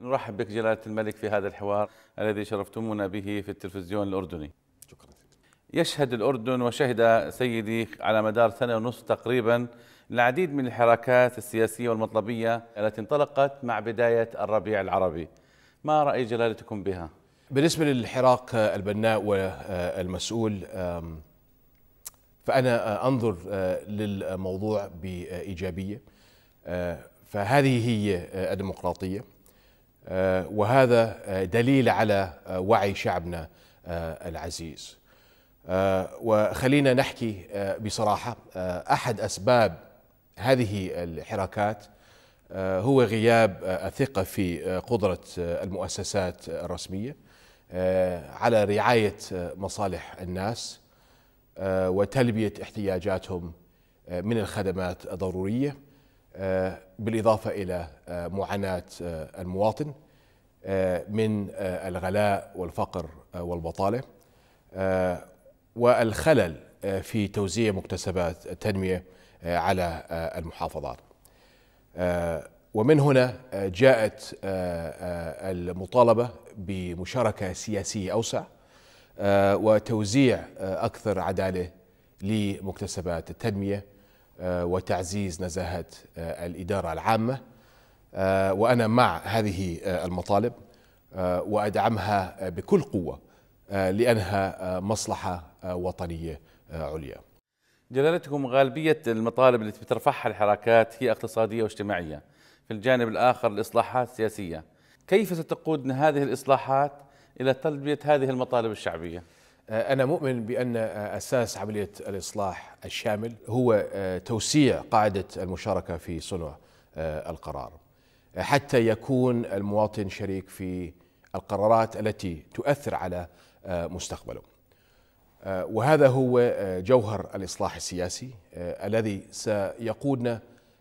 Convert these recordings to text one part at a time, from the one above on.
نرحب بك جلالة الملك في هذا الحوار الذي شرفتمونا به في التلفزيون الأردني شكرا يشهد الأردن وشهد سيدي على مدار سنة ونصف تقريبا العديد من الحركات السياسية والمطلبية التي انطلقت مع بداية الربيع العربي ما رأي جلالتكم بها؟ بالنسبة للحراك البناء والمسؤول فأنا أنظر آه، للموضوع بإيجابية آه، فهذه هي آه، الديمقراطية آه، وهذا آه، دليل على آه، وعي شعبنا العزيز وخلينا نحكي بصراحه احد اسباب هذه الحراكات هو غياب الثقه في قدره المؤسسات الرسميه على رعايه مصالح الناس وتلبيه احتياجاتهم من الخدمات الضروريه بالاضافه الى معاناه المواطن آه، من آه، الغلاء والفقر آه، والبطاله والخلل في توزيع مكتسبات التنميه على المحافظات. ومن هنا جاءت المطالبه بمشاركه سياسيه اوسع وتوزيع اكثر عداله لمكتسبات التنميه وتعزيز نزاهه الاداره العامه آه، وانا مع هذه آه، المطالب آه، وادعمها بكل قوه لانها مصلحه وطنيه عليا. جلالتكم غالبيه المطالب التي بترفعها الحركات هي اقتصاديه واجتماعيه. في الجانب الاخر الاصلاحات السياسيه. كيف ستقودنا هذه الاصلاحات الى تلبيه هذه المطالب الشعبيه؟ أنا مؤمن بأن أساس عملية الإصلاح الشامل هو توسيع قاعدة المشاركة في صنع القرار حتى يكون المواطن شريك في القرارات التي تؤثر على آه، مستقبله. آه، وهذا هو آه، جوهر الاصلاح السياسي الذي سيقودنا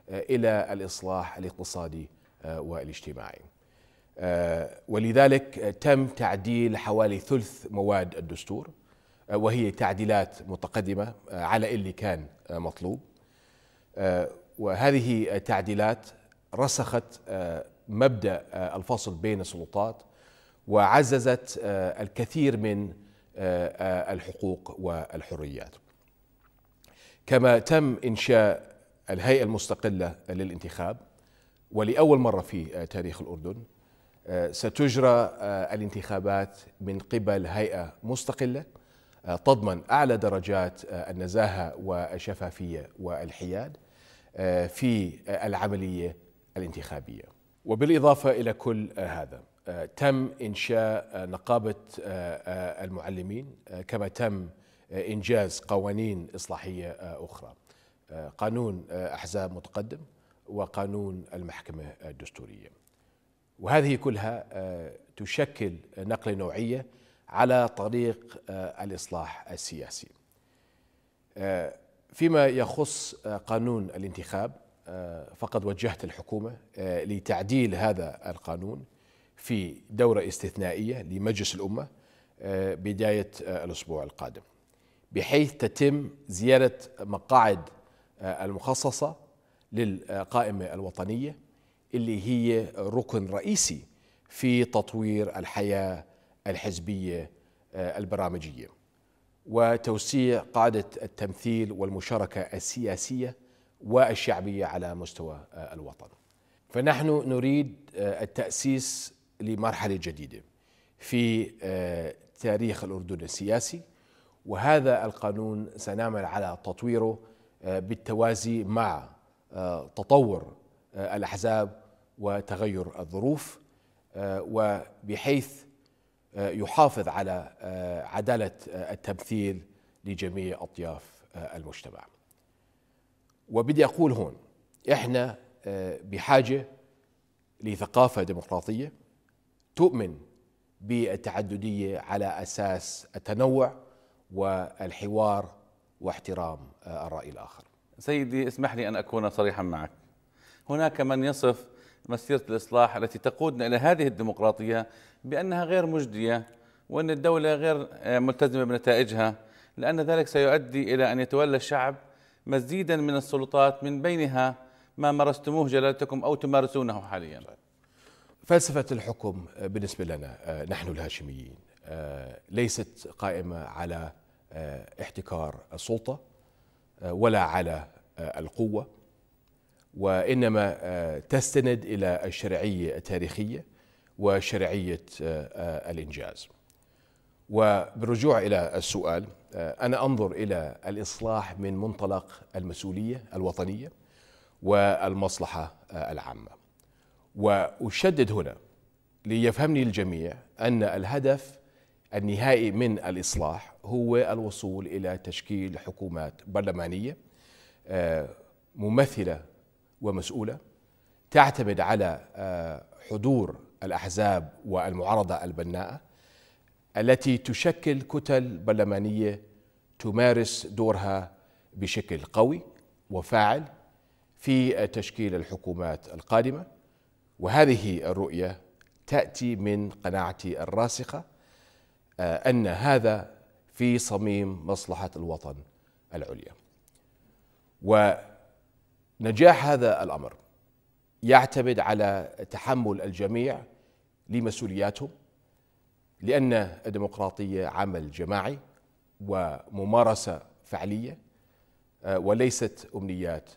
الى الاصلاح الاقتصادي والاجتماعي. ولذلك تم تعديل حوالي ثلث مواد الدستور وهي تعديلات متقدمه على اللي كان مطلوب. وهذه التعديلات رسخت آه، مبدا آه، الفصل بين السلطات وعززت آه، الكثير من الحقوق والحريات كما تم انشاء الهيئه المستقله للانتخاب ولاول مره في تاريخ الاردن ستجرى الانتخابات من قبل هيئه مستقله تضمن اعلى درجات النزاهه والشفافيه والحياد في العمليه الانتخابية وبالإضافة إلى كل آه، هذا آه، تم إنشاء آه، نقابة المعلمين كما تم إنجاز قوانين إصلاحية أخرى قانون أحزاب متقدم وقانون المحكمة الدستورية وهذه كلها تشكل نقلة نوعية على طريق الإصلاح السياسي فيما يخص قانون الانتخاب فقد وجهت الحكومة آه، لتعديل هذا القانون في دورة استثنائية لمجلس الأمة آه، بداية آه، الأسبوع القادم بحيث تتم زيارة مقاعد المخصصة للقائمة الوطنية اللي هي ركن رئيسي في تطوير الحياة الحزبية البرامجية وتوسيع قاعدة التمثيل والمشاركة السياسية والشعبيه على مستوى آه، الوطن. فنحن نريد آه، التاسيس لمرحله جديده في آه، تاريخ الاردن السياسي وهذا القانون سنعمل على تطويره بالتوازي مع تطور الاحزاب وتغير الظروف وبحيث يحافظ على عداله التمثيل لجميع اطياف المجتمع وبدي اقول هون احنا آه، بحاجه لثقافه ديمقراطيه تؤمن بالتعدديه على اساس التنوع والحوار واحترام آه، الراي الاخر. سيدي اسمح لي ان اكون صريحا معك. هناك من يصف مسيره الاصلاح التي تقودنا الى هذه الديمقراطيه بانها غير مجديه وان الدوله غير آه، ملتزمه بنتائجها لان ذلك سيؤدي الى ان يتولى الشعب مزيدا من السلطات من بينها ما مارستموه جلالتكم أو تمارسونه حاليا طيب. فلسفة الحكم بالنسبة لنا آه، نحن الهاشميين آه، ليست قائمة على آه، احتكار السلطة ولا على القوة وإنما تستند إلى الشرعية التاريخية وشرعية الإنجاز وبالرجوع إلى السؤال آه، أنا أنظر إلى الإصلاح من منطلق المسؤولية الوطنية والمصلحة آه، العامة وأشدد هنا ليفهمني الجميع أن الهدف النهائي من الإصلاح هو الوصول إلى تشكيل حكومات برلمانية آه، ممثلة ومسؤولة تعتمد على حضور الأحزاب والمعارضة البناءة التي تشكل كتل برلمانيه تمارس دورها بشكل قوي وفاعل في تشكيل الحكومات القادمه وهذه الرؤيه تاتي من قناعتي الراسخه آه، ان هذا في صميم مصلحه الوطن العليا ونجاح هذا الامر يعتمد على تحمل الجميع لمسؤولياتهم لأن الديمقراطية عمل جماعي وممارسة فعلية آه، وليست أمنيات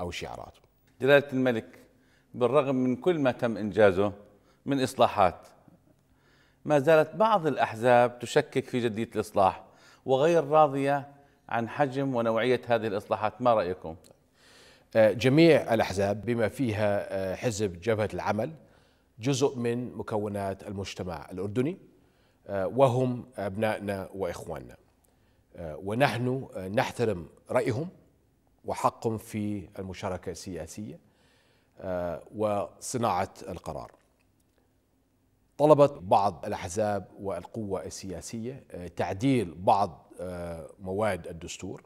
أو شعارات جلالة الملك بالرغم من كل ما تم إنجازه من إصلاحات ما زالت بعض الأحزاب تشكك في جدية الإصلاح وغير راضية عن حجم ونوعية هذه الإصلاحات ما رأيكم؟ آه، جميع الأحزاب بما فيها آه، حزب جبهة العمل جزء من مكونات المجتمع الأردني آه، وهم أبنائنا وإخواننا آه، ونحن آه، نحترم رأيهم وحقهم في المشاركة السياسية وصناعة القرار طلبت بعض الأحزاب والقوة السياسية تعديل بعض مواد الدستور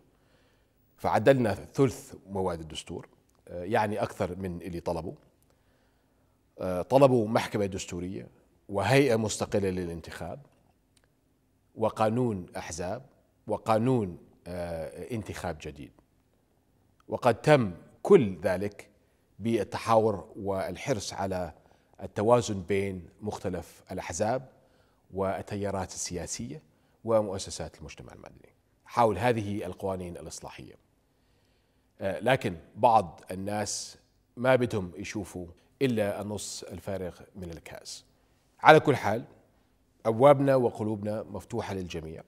فعدلنا ثلث مواد الدستور يعني أكثر من اللي طلبوا طلبوا محكمة دستورية وهيئه مستقله للانتخاب وقانون احزاب وقانون آه، انتخاب جديد وقد تم كل ذلك بالتحاور والحرص على التوازن بين مختلف الاحزاب والتيارات السياسيه ومؤسسات المجتمع المدني حول هذه القوانين الاصلاحيه آه، لكن بعض الناس ما بدهم يشوفوا الا النص الفارغ من الكاس على كل حال أبوابنا وقلوبنا مفتوحة للجميع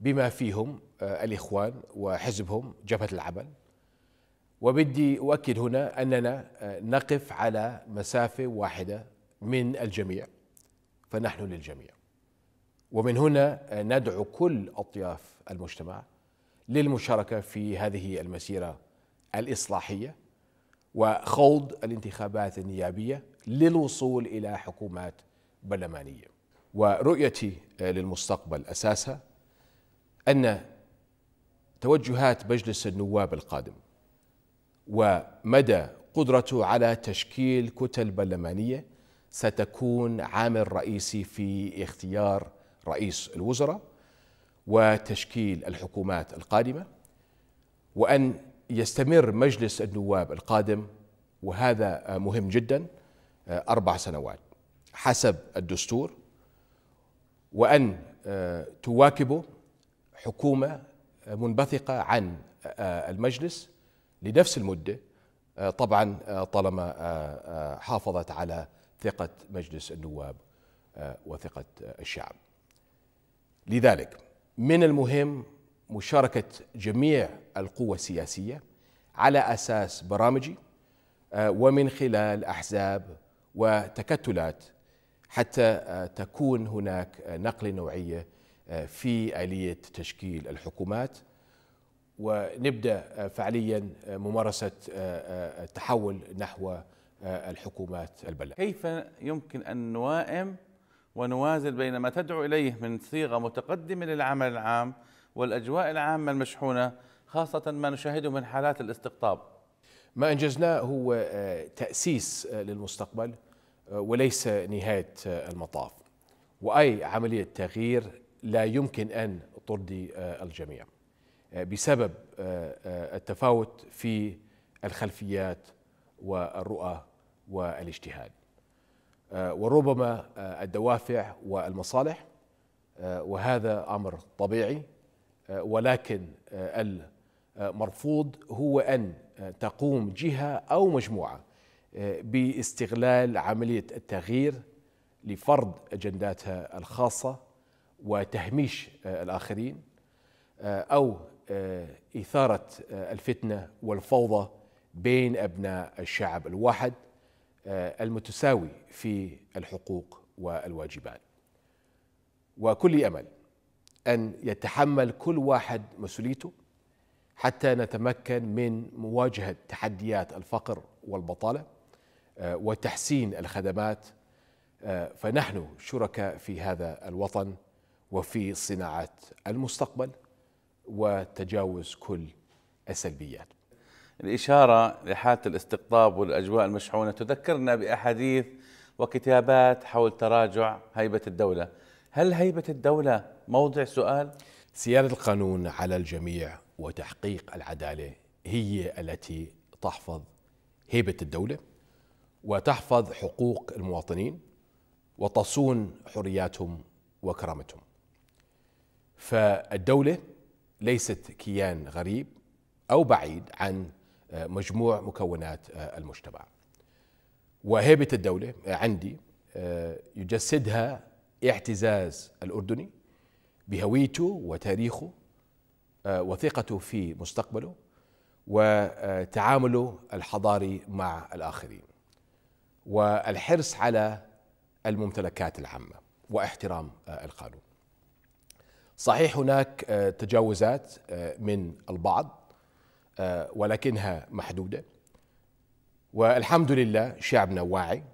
بما فيهم آه، الإخوان وحزبهم جبهة العمل وبدي أؤكد هنا أننا آه، نقف على مسافة واحدة من الجميع فنحن للجميع ومن هنا آه، ندعو كل أطياف المجتمع للمشاركة في هذه المسيرة الإصلاحية وخوض الانتخابات النيابية للوصول الى حكومات برلمانيه. ورؤيتي آه، للمستقبل اساسها ان توجهات مجلس النواب القادم ومدى قدرته على تشكيل كتل برلمانيه ستكون عامل رئيسي في اختيار رئيس الوزراء وتشكيل الحكومات القادمه وان يستمر مجلس النواب القادم وهذا آه، مهم جدا آه، أربع سنوات حسب الدستور وأن آه، تواكبه حكومة آه، منبثقة عن المجلس لنفس المدة طبعا طالما حافظت على ثقة مجلس النواب وثقة الشعب لذلك من المهم مشاركة جميع القوى السياسية على أساس برامجي ومن خلال أحزاب وتكتلات حتى آه، تكون هناك آه، نقله نوعيه آه، في اليه تشكيل الحكومات ونبدا فعليا ممارسه التحول نحو الحكومات البلد كيف يمكن ان نوائم ونوازن بين ما تدعو اليه من صيغه متقدمه للعمل العام والاجواء العامه المشحونه خاصه ما نشاهده من حالات الاستقطاب ما أنجزناه هو آه، تأسيس آه، للمستقبل آه، وليس نهاية المطاف وأي عملية تغيير لا يمكن أن ترضي الجميع بسبب التفاوت في الخلفيات والرؤى والاجتهاد وربما الدوافع والمصالح وهذا امر طبيعي ولكن آه، مرفوض هو أن آه، تقوم جهة أو مجموعة آه، باستغلال عملية التغيير لفرض أجنداتها الخاصة وتهميش الآخرين أو إثارة الفتنة والفوضى بين أبناء الشعب الواحد المتساوي في الحقوق والواجبات وكل أمل أن يتحمل كل واحد مسؤوليته حتى نتمكن من مواجهه تحديات الفقر والبطاله آه، وتحسين الخدمات آه، فنحن شركاء في هذا الوطن وفي صناعه المستقبل وتجاوز كل السلبيات. الاشاره لحاله الاستقطاب والاجواء المشحونه تذكرنا باحاديث وكتابات حول تراجع هيبه الدوله، هل هيبه الدوله موضع سؤال؟ سياده القانون على الجميع وتحقيق العداله هي التي تحفظ هيبه الدوله وتحفظ حقوق المواطنين وتصون حرياتهم وكرامتهم. فالدوله ليست كيان غريب او بعيد عن آه، مجموع مكونات آه، المجتمع. وهيبه الدوله آه، عندي يجسدها اعتزاز الاردني بهويته وتاريخه آه، وثيقته في مستقبله وتعامله الحضاري مع الآخرين والحرص على الممتلكات العامة واحترام آه، القانون صحيح هناك آه، تجاوزات من البعض ولكنها محدودة والحمد لله شعبنا واعي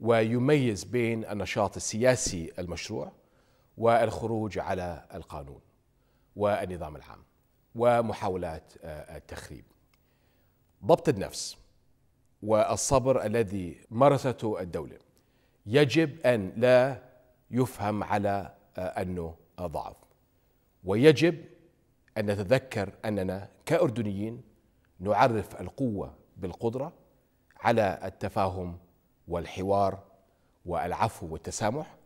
ويميز بين النشاط السياسي المشروع والخروج على القانون والنظام العام ومحاولات آه، التخريب ضبط النفس والصبر الذي مارسته الدوله يجب ان لا يفهم على آه، انه ضعف ويجب ان نتذكر اننا كاردنيين نعرف القوه بالقدره على التفاهم والحوار والعفو والتسامح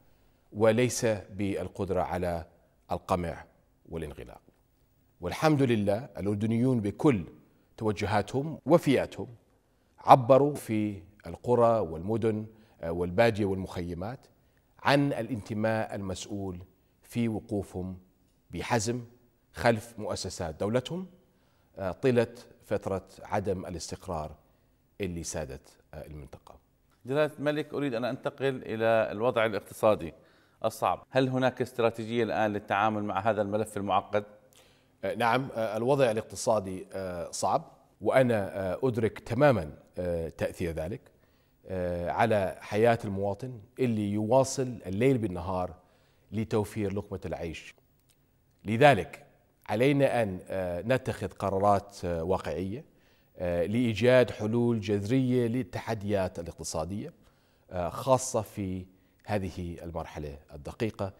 وليس بالقدره على القمع والانغلاق والحمد لله الأردنيون بكل توجهاتهم وفئاتهم عبروا في القرى والمدن آه، والبادية والمخيمات عن الانتماء المسؤول في وقوفهم بحزم خلف مؤسسات دولتهم طيلة آه، فترة عدم الاستقرار اللي سادت آه، المنطقة جلالة الملك أريد أن أنتقل إلى الوضع الاقتصادي الصعب هل هناك استراتيجية الآن للتعامل مع هذا الملف المعقد؟ أه، نعم أه، الوضع الاقتصادي أه، صعب وأنا أدرك تماما تأثير ذلك على حياة المواطن اللي يواصل الليل بالنهار لتوفير لقمة العيش لذلك علينا أن نتخذ قرارات واقعية لإيجاد حلول جذرية للتحديات الاقتصادية خاصة في هذه المرحلة الدقيقة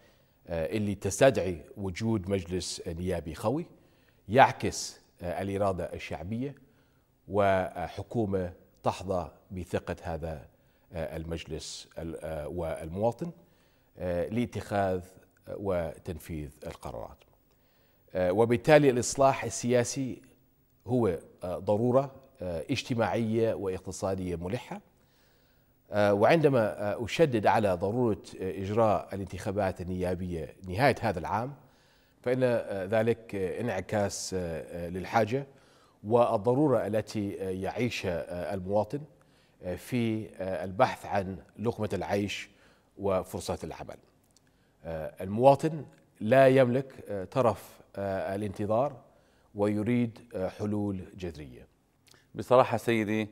آه، اللي تستدعي وجود مجلس نيابي قوي يعكس آه، الإرادة الشعبية وحكومة تحظى بثقة هذا آه، المجلس والمواطن لاتخاذ وتنفيذ القرارات وبالتالي الإصلاح السياسي هو ضرورة اجتماعية واقتصادية ملحة آه، وعندما آه، أشدد على ضرورة آه، إجراء الانتخابات النيابية نهاية هذا العام فإن ذلك انعكاس للحاجة والضرورة التي يعيشها المواطن في البحث عن لقمة العيش وفرصة العمل المواطن لا يملك طرف الانتظار ويريد حلول جذريه. بصراحه سيدي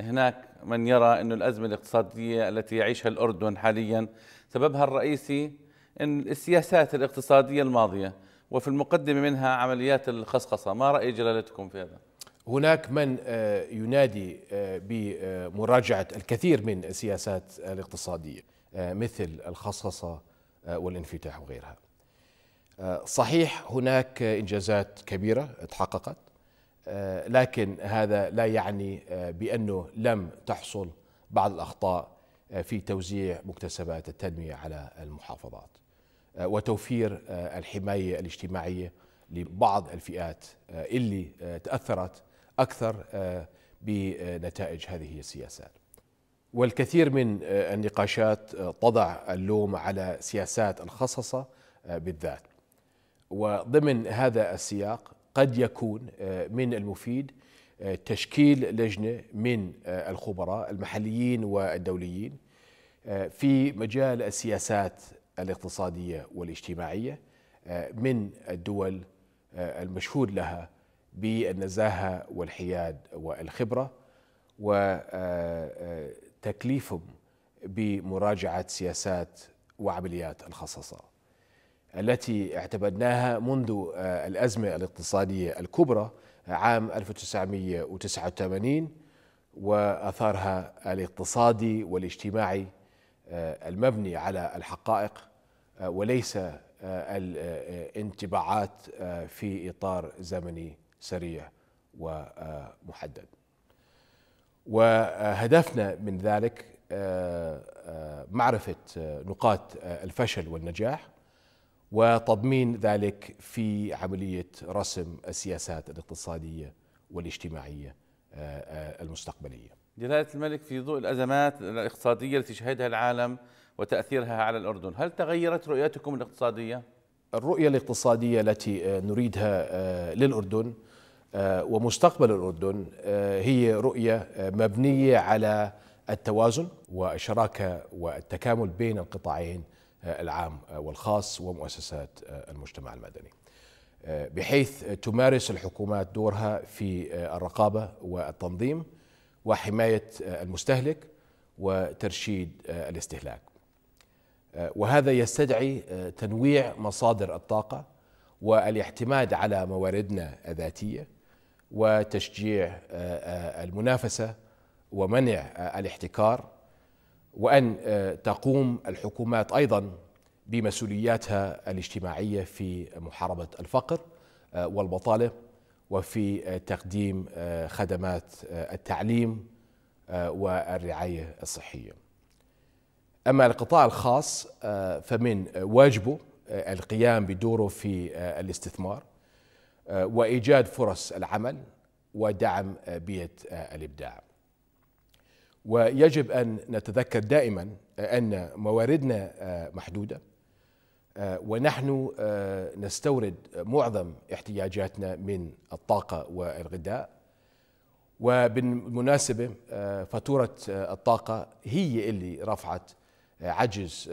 هناك من يرى أن الأزمة الاقتصادية التي يعيشها الأردن حاليا سببها الرئيسي أن السياسات الاقتصادية الماضية وفي المقدمة منها عمليات الخصخصة ما رأي جلالتكم في هذا؟ هناك من آه، ينادي آه، بمراجعة الكثير من السياسات الاقتصادية آه، مثل الخصخصة والانفتاح وغيرها صحيح هناك إنجازات كبيرة تحققت آه، لكن هذا لا يعني آه، بأنه لم تحصل بعض الأخطاء آه، في توزيع مكتسبات التنمية على المحافظات وتوفير الحماية الاجتماعية لبعض الفئات اللي تأثرت أكثر بنتائج هذه السياسات والكثير من النقاشات تضع اللوم على سياسات الخصصة بالذات وضمن هذا السياق قد يكون آه، من المفيد آه، تشكيل لجنه من آه، الخبراء المحليين والدوليين في مجال السياسات الاقتصاديه والاجتماعيه من الدول المشهود لها بالنزاهه والحياد والخبره وتكليفهم بمراجعه سياسات وعمليات الخصصات التي اعتمدناها منذ آه، الأزمة الاقتصادية الكبرى آه، عام 1989 وأثارها الاقتصادي والاجتماعي آه، المبني على الحقائق وليس الانطباعات في إطار زمني سريع ومحدد وهدفنا من ذلك معرفة نقاط الفشل والنجاح وتضمين ذلك في عمليه رسم السياسات الاقتصاديه والاجتماعيه آه، آه، المستقبليه. جلاله الملك في ضوء الازمات الاقتصاديه التي شهدها العالم وتاثيرها على الاردن، هل تغيرت رؤيتكم الاقتصاديه؟ الرؤيه الاقتصاديه التي آه، نريدها للاردن ومستقبل الاردن هي رؤيه مبنيه على التوازن والشراكه والتكامل بين القطاعين آه، العام آه، والخاص ومؤسسات آه، المجتمع المدني بحيث تمارس الحكومات دورها في الرقابة والتنظيم وحماية المستهلك وترشيد الاستهلاك وهذا يستدعي تنويع مصادر الطاقة والاعتماد على مواردنا الذاتية وتشجيع المنافسة ومنع الاحتكار وأن آه، تقوم الحكومات أيضا بمسؤولياتها الاجتماعية في محاربة الفقر آه، والبطالة وفي آه، تقديم خدمات التعليم والرعاية الصحية أما القطاع الخاص فمن واجبه القيام بدوره في الاستثمار وإيجاد فرص العمل ودعم بيئة الإبداع ويجب أن نتذكر دائما أن مواردنا آه، محدودة آه، ونحن آه، نستورد معظم احتياجاتنا من الطاقة والغذاء وبالمناسبة فاتورة الطاقة هي اللي رفعت عجز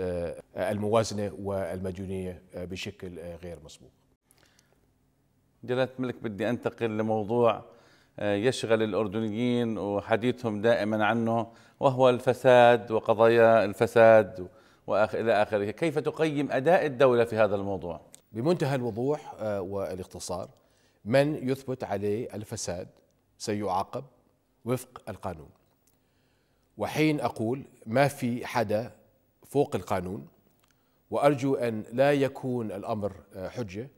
الموازنة والمديونية بشكل غير مسبوق جلالة الملك بدي أنتقل لموضوع يشغل الأردنيين وحديثهم دائما عنه وهو الفساد وقضايا الفساد وإلى آخره كيف تقيم أداء الدولة في هذا الموضوع؟ بمنتهى الوضوح آه، والاختصار من يثبت عليه الفساد سيعاقب وفق القانون وحين أقول ما في حدا فوق القانون وأرجو أن لا يكون الأمر آه، حجة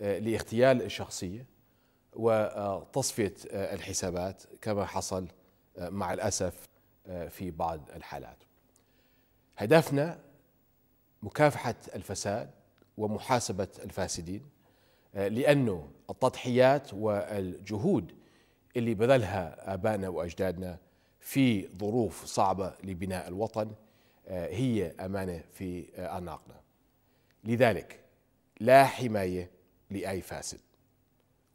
آه، لاغتيال الشخصية وتصفية آه، الحسابات كما حصل آه، مع الأسف آه، في بعض الحالات هدفنا مكافحة الفساد ومحاسبة الفاسدين لأنه التضحيات والجهود اللي بذلها آبائنا وأجدادنا في ظروف صعبة لبناء الوطن هي أمانة في أعناقنا لذلك لا حماية لأي فاسد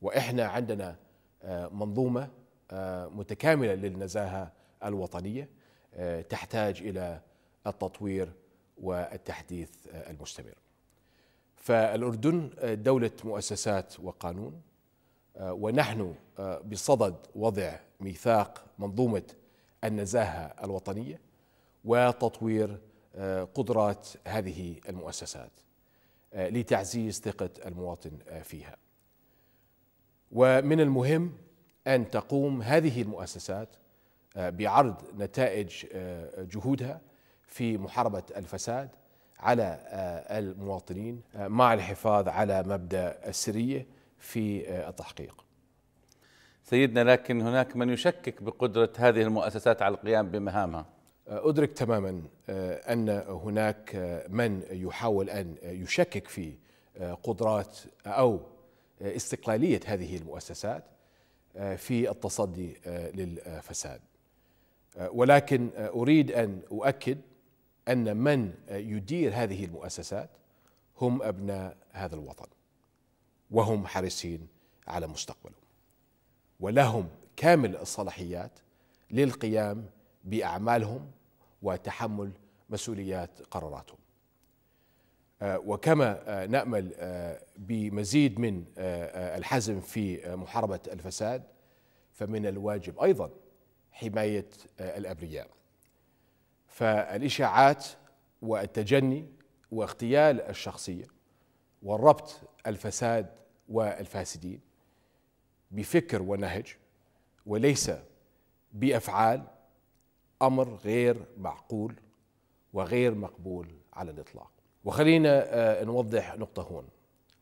واحنا عندنا آه، منظومه آه، متكامله للنزاهه الوطنيه آه، تحتاج الى التطوير والتحديث المستمر. فالاردن دوله مؤسسات وقانون ونحن بصدد وضع ميثاق منظومه النزاهه الوطنيه وتطوير قدرات هذه المؤسسات لتعزيز ثقه المواطن فيها. ومن المهم ان تقوم هذه المؤسسات آه، بعرض نتائج آه، جهودها في محاربه الفساد على آه، المواطنين مع الحفاظ على مبدا السريه في التحقيق. سيدنا لكن هناك من يشكك بقدره هذه المؤسسات على القيام بمهامها. ادرك تماما ان هناك من يحاول ان يشكك في قدرات او استقلاليه هذه المؤسسات آه، في التصدي آه، للفساد آه، ولكن اريد ان اؤكد ان من يدير هذه المؤسسات هم ابناء هذا الوطن وهم حريصين على مستقبله ولهم كامل الصلاحيات للقيام باعمالهم وتحمل مسؤوليات قراراتهم آه، وكما آه، نامل آه، بمزيد من الحزم في محاربه الفساد فمن الواجب ايضا حمايه الابرياء فالاشاعات والتجني واغتيال الشخصيه والربط الفساد والفاسدين بفكر ونهج وليس بافعال امر غير معقول وغير مقبول على الاطلاق وخلينا آه، نوضح نقطة هون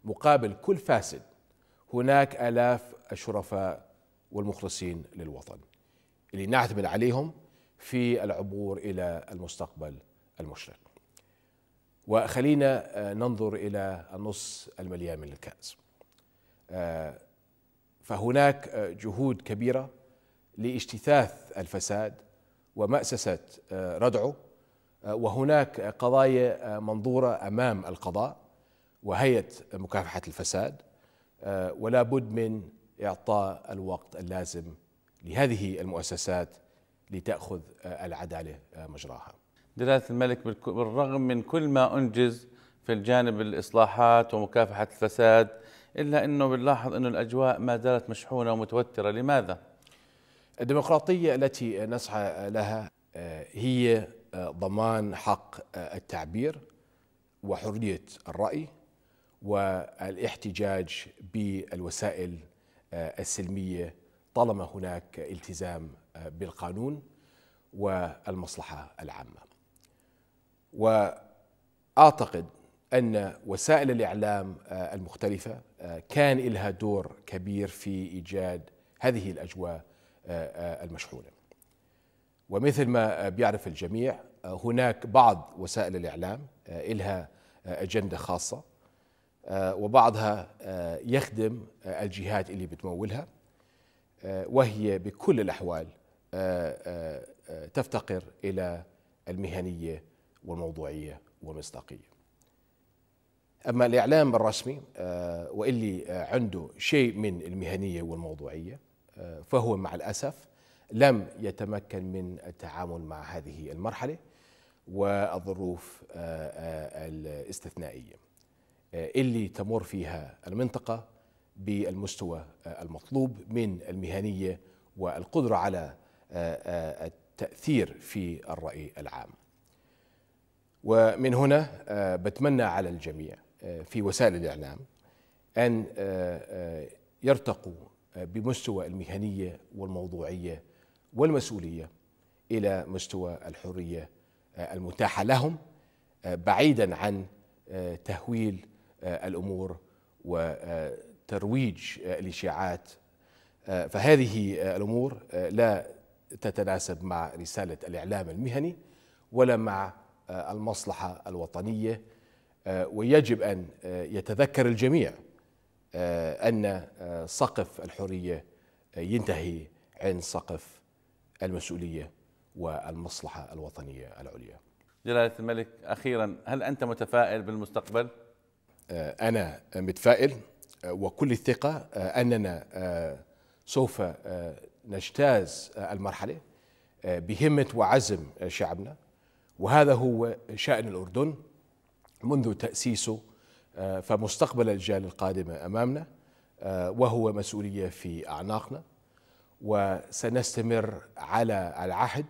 مقابل كل فاسد هناك آلاف الشرفاء والمخلصين للوطن اللي نعتمد عليهم في العبور إلى المستقبل المشرق وخلينا آه، ننظر إلى النص المليان من الكأس آه، فهناك جهود كبيرة لاجتثاث الفساد ومأسسة ردعه وهناك قضايا منظوره امام القضاء وهيئه مكافحه الفساد آه، ولا بد من اعطاء الوقت اللازم لهذه المؤسسات لتاخذ آه، العداله آه، مجراها. جلاله الملك بالرغم من كل ما انجز في الجانب الاصلاحات ومكافحه الفساد الا انه بنلاحظ انه الاجواء ما زالت مشحونه ومتوتره، لماذا؟ الديمقراطيه التي نسعى لها هي ضمان حق التعبير وحريه الراي والاحتجاج بالوسائل السلميه طالما هناك التزام بالقانون والمصلحه العامه. واعتقد ان وسائل الاعلام المختلفه كان لها دور كبير في ايجاد هذه الاجواء المشحونه. ومثل ما بيعرف الجميع هناك بعض وسائل الإعلام آه، إلها آه، أجندة خاصة آه، وبعضها يخدم الجهات اللي بتمولها وهي بكل الأحوال تفتقر إلى المهنية والموضوعية والمصداقية أما الإعلام الرسمي واللي عنده شيء من المهنية والموضوعية فهو مع الأسف لم يتمكن من التعامل مع هذه المرحله والظروف آه، آه، الاستثنائيه آه، اللي تمر فيها المنطقه بالمستوى المطلوب من المهنيه والقدره على التاثير في الراي العام. ومن هنا بتمنى على الجميع في وسائل الاعلام ان يرتقوا بمستوى المهنيه والموضوعيه والمسؤوليه الى مستوى الحريه آه، المتاحه لهم آه، بعيدا عن آه، تهويل الامور وترويج الاشاعات فهذه الامور لا تتناسب مع رساله الاعلام المهني ولا مع المصلحه الوطنيه ويجب ان يتذكر الجميع ان سقف الحريه ينتهي عند سقف المسؤوليه والمصلحة الوطنية العليا جلالة الملك أخيرا هل أنت متفائل بالمستقبل؟ آه، أنا متفائل آه، وكل الثقة آه، أننا سوف نجتاز المرحلة بهمة وعزم شعبنا وهذا هو شأن الأردن منذ تأسيسه فمستقبل الأجيال القادمة أمامنا وهو مسؤولية في أعناقنا وسنستمر على العهد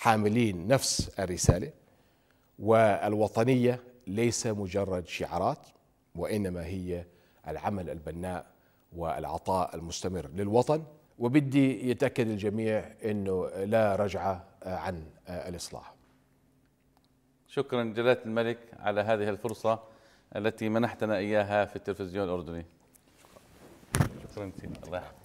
حاملين نفس الرسالة والوطنية ليس مجرد شعارات وإنما هي العمل البناء والعطاء المستمر للوطن وبدي يتأكد الجميع أنه لا رجعة عن الإصلاح شكرا جلالة الملك على هذه الفرصة التي منحتنا إياها في التلفزيون الأردني شكرا كثير الله يحفظك